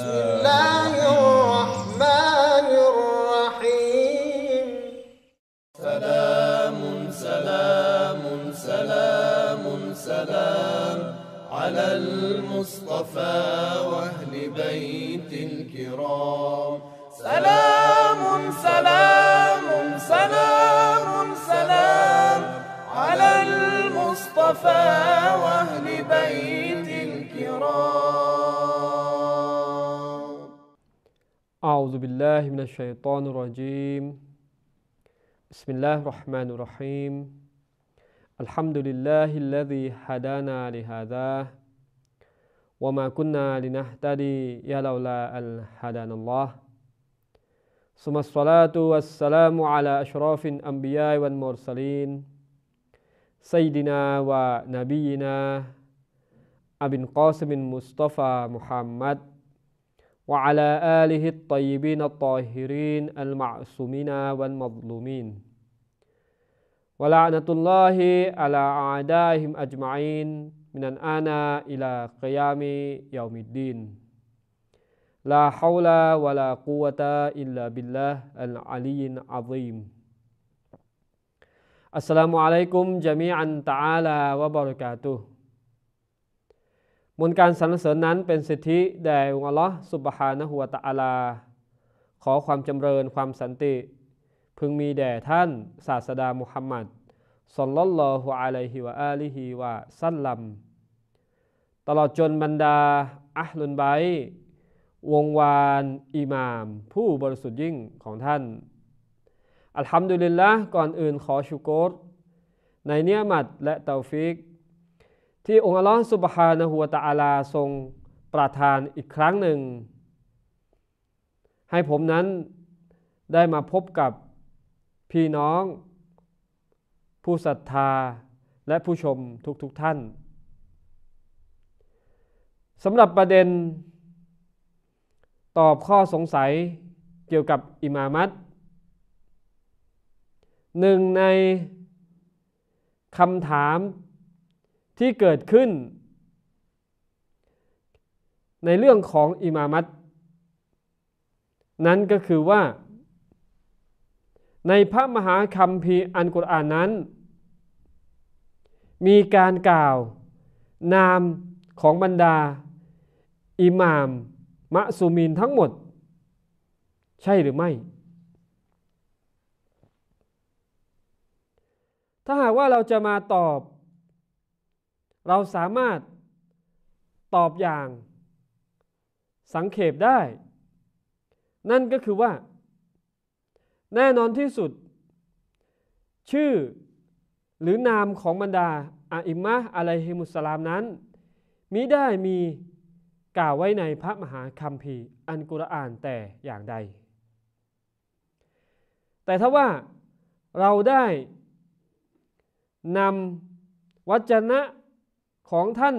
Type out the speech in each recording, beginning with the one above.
uh, أعوذ بالله من الشيطان الرجيم بسم الله الرحمن الرحيم الحمد لله الذي هدانا لهذا وما كنا لنهتدي يا لولا أن هدانا الله ثم الصلاة والسلام على أشراف الأنبياء والمرسلين سيدنا ونبينا أبي القاسم المصطفى محمد وعلى آله الطيبين الطاهرين المعصومين والمظلومين ولعنة الله على أعدائهم أجمعين من الآن إلى قيام يوم الدين لا حول ولا قوة إلا بالله العلي العظيم السلام عليكم جميعا تعالى وبركاته มนการสรรเสริญนั้นเป็นสิทธิแด่องค์อัลลอฮ์สุบฮานะฮุวตะอาลา ขอความจำเริญความสันติ พึงมีแด่ท่าน ศาสดามุฮัมมัดสลลัลลอฮุอะลัยฮิวะอาลิฮิวะสัลลัม ตลอดจนบรรดาอัลลุนไบวงวานอิหมาม ผู้บริสุทธิ์ยิ่งของท่าน อัลฮัมดุลิลละก่อนอื่นขอชุกรในเนือหมัดและเตาฟิกที่องค์อัลลอฮฺสุบฮานะฮัวตะอาลาทรงประทานอีกครั้งหนึ่ง ให้ผมนั้นได้มาพบกับพี่น้อง ผู้ศรัทธาและผู้ชมทุกๆทท่านสำหรับประเด็น ตอบข้อสงสัยเกี่ยวกับอิมามัตหนึ่งในคำถามที่เกิดขึ้น ในเรื่องของอิมามัตนั้นก็คือว่า ในพระมหาคัมภีร์อันกุรอานนั้น มีการกล่าว นามของบรรดา อิหม่าม มะซูมีนทั้งหมด ใช่หรือไม่ ถ้าหากว่าเราจะมาตอบเราสามารถตอบอย่าง สังเขปได้ นั่นก็คือว่า แน่นอนที่สุด ชื่อหรือนามของบรรดาอาอิมะอะไลฮิมุสลามนั้น มิได้มีกล่าวไว้ในพระมหาคัมภีร์อันกุรอานแต่อย่างใด แต่ถ้าว่าเราได้ นำวจนะของท่าน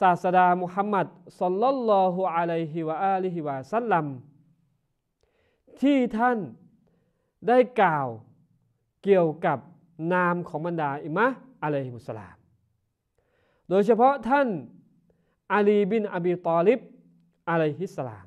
ศาสดามุฮัมมัดสลลัลลอฮุอะลัยฮิวะอาลิฮิวะสัลลัม ที่ท่านได้กล่าวเกี่ยวกับนามของบรรดาอิมะอะลัยฮิมุสลาม โดยเฉพาะท่านอาลีบินอบีตอลิบอะลัยฮิสลาม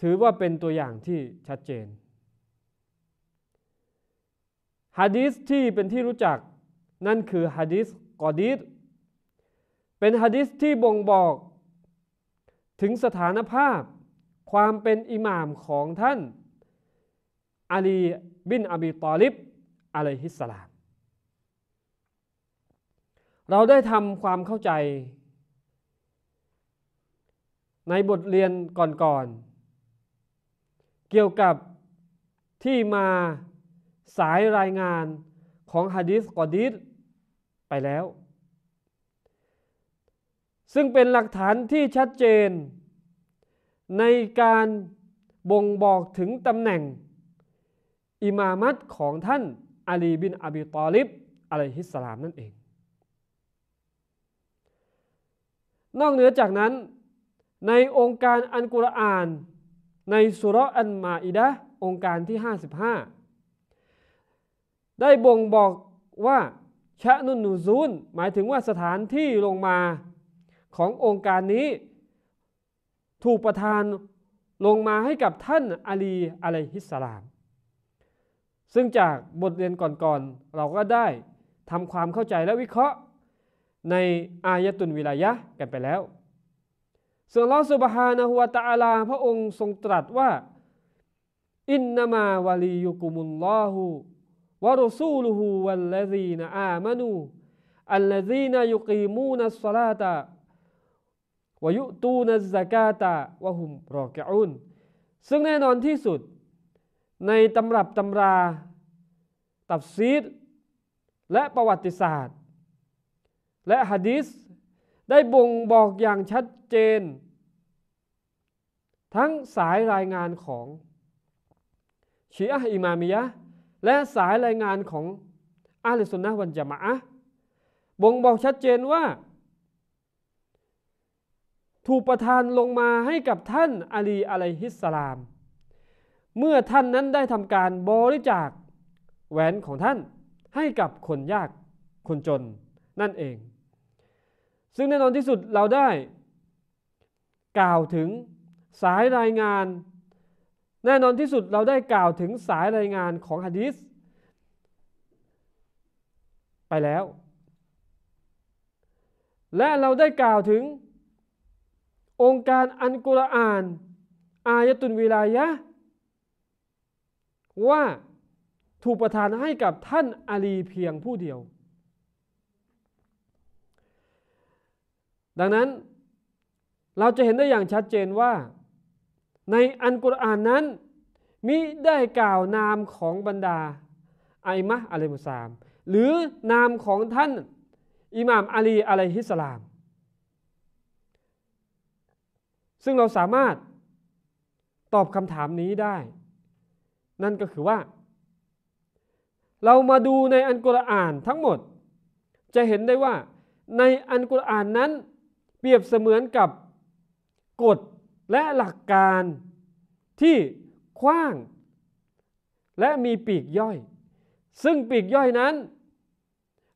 ถือว่าเป็นตัวอย่างที่ชัดเจนฮะดีสที่เป็นที่รู้จักนั่นคือฮะดีสกอดีสเป็นฮะดีสที่บ่งบอก ถึงสถานภาพ ความเป็นอิหม่ามของท่านอาลีบินอบีตอลิบอะลัยฮิสสลามเราได้ทำความเข้าใจ ในบทเรียนก่อนๆเกี่ยวกับที่มาสายรายงานของฮะดีสกอดีสไปแล้ว ซึ่งเป็นหลักฐานที่ชัดเจน ในการบ่งบอกถึงตำแหน่ง อิมามัตของท่านอาลีบินอบีตอลิบอะลัยฮิสสลามนั่นเอง นอกเหนือจากนั้น ในองค์การอันกุรอาน ในสุรอันมาอิดะองค์การที่ 55ได้บ่งบอกว่า ชะนุนูซูนหมายถึงว่าสถานที่ลงมาขององค์การนี้ ถูกประทานลงมาให้กับท่านอาลีอะลัยฮิสสลาม ซึ่งจากบทเรียนก่อนๆเราก็ได้ทำความเข้าใจและวิเคราะห์ในอายตุนวิลายะกันไปแล้วส่วนลอสุบฮานะฮุวาตาอาลาพระองค์ทรงตรัสว่าอินนามาวาลียุกุมุลลอฮูวะรซูลูฮูวัลลซีนอามานูอัลลซีนยุกีมูนัสซาลาตะวยุตูนัสซากาตะวะฮุมรอกอนซึ่งแน่นอนที่สุดในตำรับตำรา ตับซีดและประวัติศาสตร์ และฮะดิษได้บ่งบอกอย่างชัดเจน ทั้งสายรายงานของชีอะอิมามียะและสายรายงานของอาลิสุนนะวันจามะบ่งบอกชัดเจนว่า ถูกประทานลงมาให้กับท่านอาลีอะลัยฮิสสลาม เมื่อท่านนั้นได้ทำการบริจาคแหวนของท่านให้กับคนยากคนจนนั่นเอง ซึ่งแน่นอนที่สุดเราได้ กล่าวถึงสายรายงานแน่นอนที่สุดเราได้กล่าวถึงสายรายงานของฮะดีษไปแล้ว และเราได้กล่าวถึง องค์การอันกุรอานอายตุนวิลายะว่าถูกประทานให้กับท่านอาลีเพียงผู้เดียว ดังนั้นเราจะเห็นได้อย่างชัดเจนว่าในอันกุรอานนั้น มิได้กล่าวนามของบรรดาอิมะอะลัยมุสาม หรือนามของท่าน อิหม่ามอาลีอะลัยฮิสลาม ซึ่งเราสามารถตอบคำถามนี้ได้ นั่นก็คือว่า เรามาดูในอันกุรอานทั้งหมด จะเห็นได้ว่าในอันกุรอานนั้น เปรียบเสมือนกับกฎและหลักการที่กว้าง และมีปีกย่อย ซึ่งปีกย่อยนั้น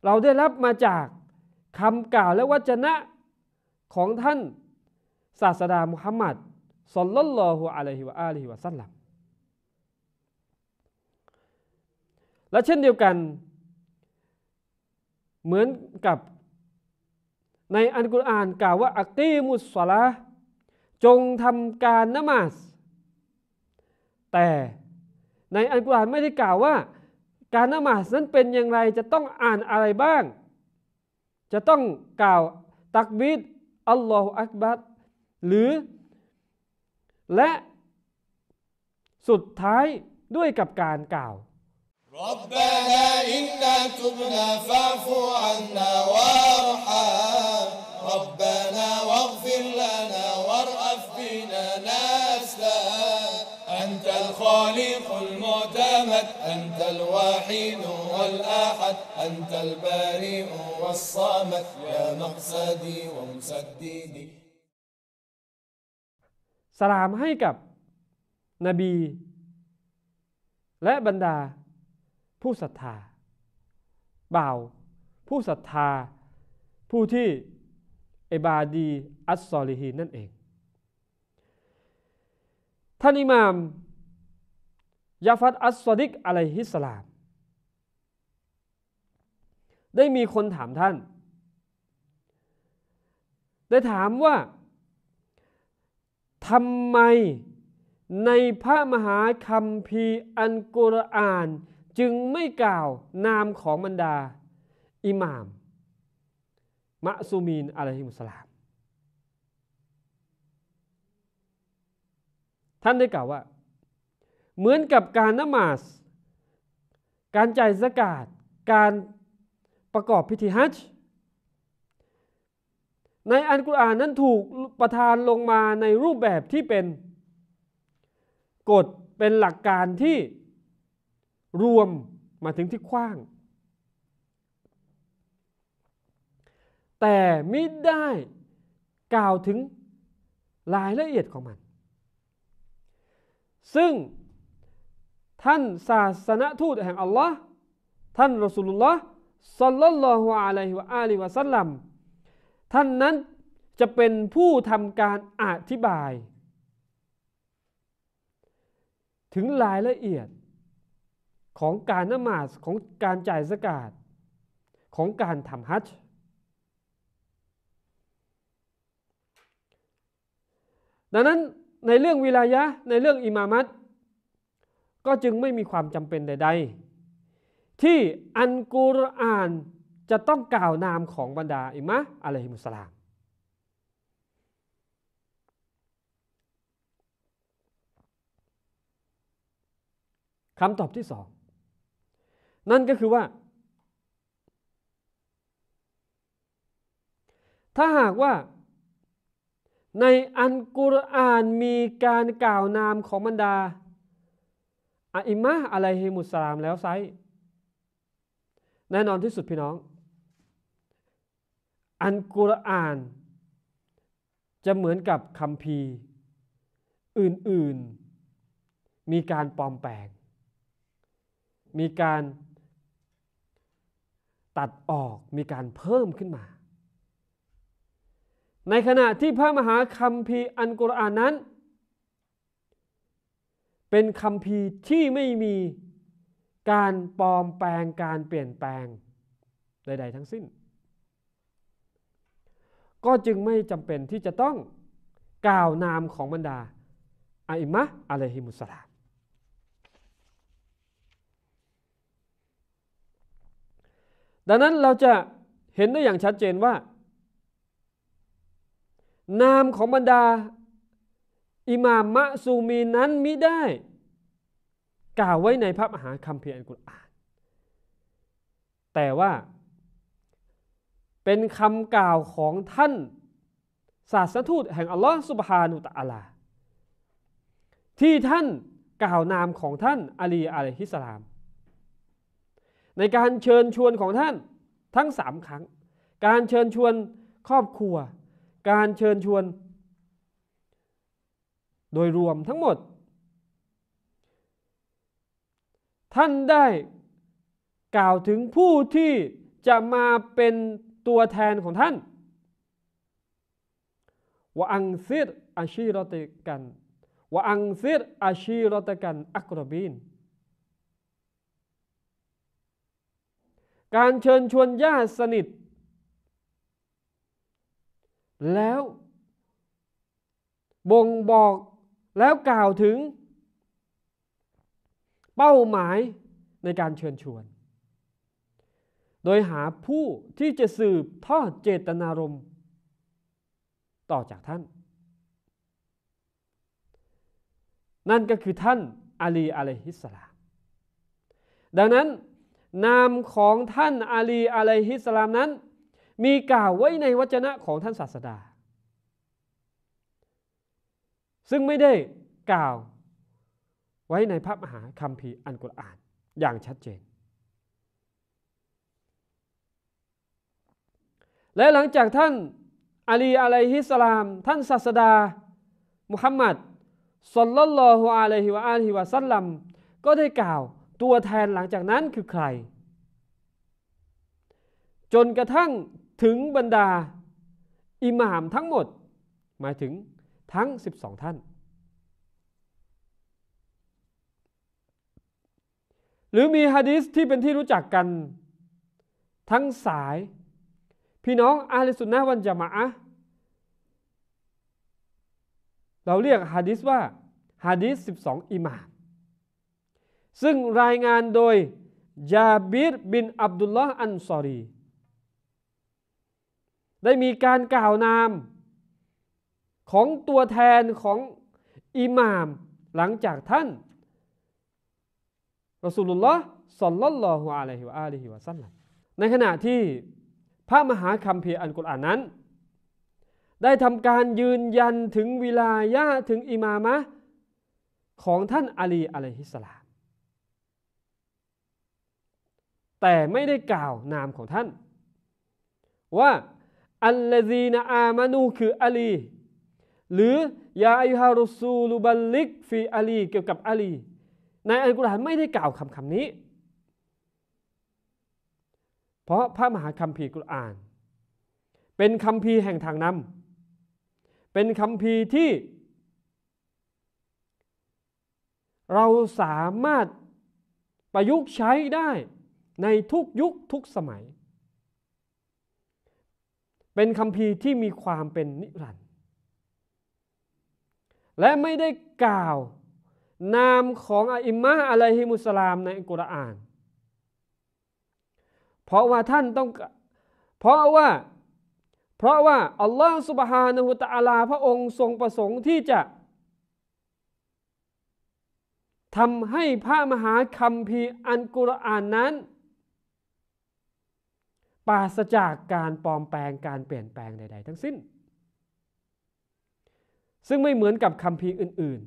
เราได้รับมาจากคำกล่าวและวจนะ ของท่าน ศาสดามุฮัมมัดสลลัลลอฮุอะลัยฮิวะอะลัยฮิวะสัลลัมและเช่นเดียวกันเหมือนกับในอันกุรอานกล่าวว่าอักตีมุสซาลาห์จงทำการนมาส แต่ในอัลกุรอานไม่ได้กล่าวว่า การนมาสนั้นเป็นอย่างไรจะต้องอ่านอะไรบ้าง จะต้องกล่าว ตักบิดอัลลอฮฺอักบัดหรือ และสุดท้ายด้วยกับการกล่าว ربنا إنا تبنا فاعف عنا وارحم ربنا واغفر لنا الخالق المعتمد أنت الوحيد والأحد أنت البارئ والصامت يا مقصدي ومسددي سلام هيك نبي บ่าวยาฟัดอัสซอดิกอะลรยฮิสลามได้มีคนถามท่าน ได้ถามว่าทำไมในพระมหาคัมภีร์อันกุรอานจึงไม่กล่าวนามของบรรดาอิหม่าม มะซูมีนอะลัยฮิมุสลามท่านได้กล่าวว่าเหมือนกับการนมาส การจ่ายสกาดการประกอบพิธีฮัจจ์ในอันกุรอานนั้นถูกประทานลงมาในรูปแบบที่เป็นกฎเป็นหลักการที่รวมมาถึงที่กว้าง แต่ไม่ได้กล่าวถึงรายละเอียดของมัน ซึ่งท่านศาสนทูตแห่งอัลลอฮ์ท่านรอสุลลอฮ์สัลลัลลอฮุอะลัยฮิวะอาลิวะสัลลัม ท่านนั้นจะเป็นผู้ทำการอธิบาย ถึงรายละเอียดของการนมาสของการจ่ายสกาดของการทำฮัจจ์ดังนั้นในเรื่องวิลายะในเรื่องอิมามัตก็จึงไม่มีความจำเป็นใดๆ ที่อันกุรอาน จะต้องกล่าวนามของบรรดา อิมะอะลัยฮิมุสลามคำตอบที่สองนั่นก็คือว่า ถ้าหากว่าในอันกุรอานมีการกล่าวนามของบรรดาอะอิมะอะไรฮิมุสลามแล้วไซแน่นอนที่สุดพี่น้อง อันกุรอาน จะเหมือนกับคำพีอื่น ๆ มีการปลอมแปลงมีการตัดออก มีการเพิ่มขึ้นมา ในขณะที่พระมหาคัมภีร์อันกุรอานนั้นเป็นคำพีที่ไม่มีการปลอมแปลงการเปลี่ยนแปลงใด ๆ ทั้งสิ้น ก็จึงไม่จำเป็นที่จะต้องกล่าวนามของบรรดาอาอิมะอะลัยฮิมุสลามดังนั้นเราจะเห็นได้อย่างชัดเจนว่า นามของบรรดาอิมามมะซูมีนั้นมิได้ กล่าวไว้ในพระมหาคัมภีร์อัลกุรอานแต่ว่าเป็นคำกล่าวของท่าน ศาสนทูตแห่งอัลลอฮ์สุบฮานุตะอัลาที่ท่านกล่าวนามของท่านอาลีอะลัยฮิสลาม ในการเชิญชวนของท่านทั้งสามครั้ง การเชิญชวนครอบครัว การเชิญชวนโดยรวมทั้งหมด ท่านได้กล่าวถึงผู้ที่จะมาเป็นตัวแทนของท่านว่าอังซิดอาชีรติกันว่าอังซิดอาชีรติกันอักรบินการเชิญชวนญาติสนิท แล้วบ่งบอกแล้วกล่าวถึงเป้าหมายในการเชิญชวน โดยหาผู้ที่จะสืบทอดเจตนารมณ์ต่อจากท่าน นั่นก็คือท่านอาลีอะลัยฮิสสลาม ดังนั้นนามของท่านอาลีอะลัยฮิสสลามนั้น มีกล่าวไว้ในวจนะของท่านศาสดาซึ่งไม่ได้กล่าว ไว้ในพระมหาคัมภีร์อันกุรอานอย่างชัดเจน และหลังจากท่านอาลีอะลัยฮิสลาม ท่านศาสดา มุฮัมมัดสลลัลลอฮุอะลัยฮิวะอะลัยฮิวะสัลลัม ก็ได้กล่าวตัวแทนหลังจากนั้นคือใคร จนกระทั่งถึงบรรดา อิหม่ามทั้งหมด หมายถึงทั้ง12ท่าน หรือมีฮะดิษที่เป็นที่รู้จักกัน ทั้งสายพี่น้องอาลิสุนนะวันจามะอะเราเรียกฮะดิษว่าฮะดิษ12อิหม่ามซึ่งรายงานโดยยาบิรบินอับดุลลอฮ์อันซอรี ได้มีการกล่าวนามของตัวแทนของอิหม่ามหลังจากท่านรอสูลุลลอฮ์สัลลัลลอฮุอะลัยฮิวะอาลัยฮิวะสัลลัม ในขณะที่พระมหาคัมภีร์อัลกุรอานนั้น ได้ทำการยืนยันถึงวิลายะถึงอิมามะ ของท่านอาลีอะลัยฮิสลามแต่ไม่ได้กล่าวนามของท่าน ว่าอัลลซีนอามานูคืออาลีหรือยาอายุฮารุซูลูบัลลิกฟีอาลีเกี่ยวกับอาลี ในอัลกุรอานไม่ได้กล่าวคำคำนี้ เพราะพระมหาคัมภีร์กุรอาน เป็นคัมภีร์แห่งทางนำเป็นคัมภีร์ที่ เราสามารถประยุกต์ใช้ได้ในทุกยุคทุกสมัย เป็นคัมภีร์ที่มีความเป็นนิรันดและไม่ได้กล่าว นามของอิมมาอะลัยฮิมุสลามในอัลกุรอาน เพราะว่าท่านต้อง เพราะว่า เพราะว่าอัลลอฮฺสุบฮานะฮุตะอาลาพระองค์ทรงประสงค์ที่จะทำให้พระมหาคัมภีร์อันกุรอานนั้นปราศจากการปลอมแปลงการเปลี่ยนแปลงใดๆ ทั้งสิ้นซึ่งไม่เหมือนกับคำพีอื่น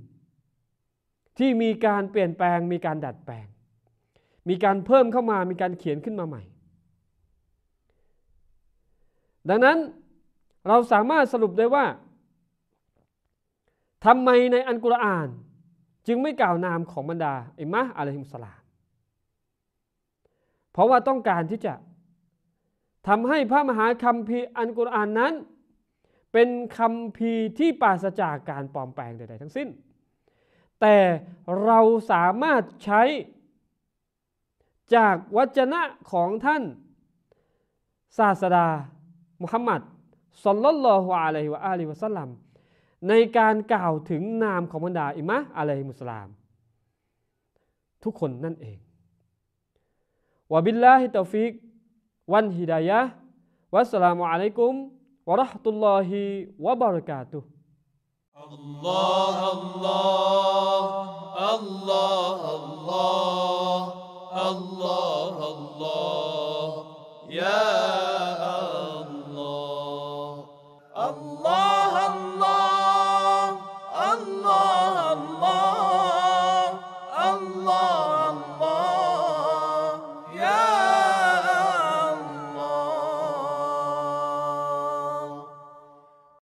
ๆ ที่มีการเปลี่ยนแปลงมีการดัดแปลง มีการเพิ่มเข้ามามีการเขียนขึ้นมาใหม่ ดังนั้นเราสามารถสรุปได้ว่าทำไมในอันกุรอานจึงไม่กล่าวนามของบรรดาอิมะอะลัยฮิมสลามเพราะว่าต้องการที่จะทำให้พระมหาคัมภีร์อันกุรอานนั้นเป็นคำพีที่ปราศจากการปลอมแปลงใด ๆทั้งสิ้น แต่เราสามารถใช้จากวจนะของท่าน ศาสดา มุฮัมมัดสลลัลลอฮุอะลัยฮิวะอาลีวะสัลลัม ในการกล่าวถึงนามของบรรดาอิมะอะลัยมุสลาม ทุกคนนั่นเองวะบิลลาฮิตอฟิก วันฮิดายะวัสสลามุอะลัยกุม ورحمة الله وبركاته الله الله الله الله الله الله يا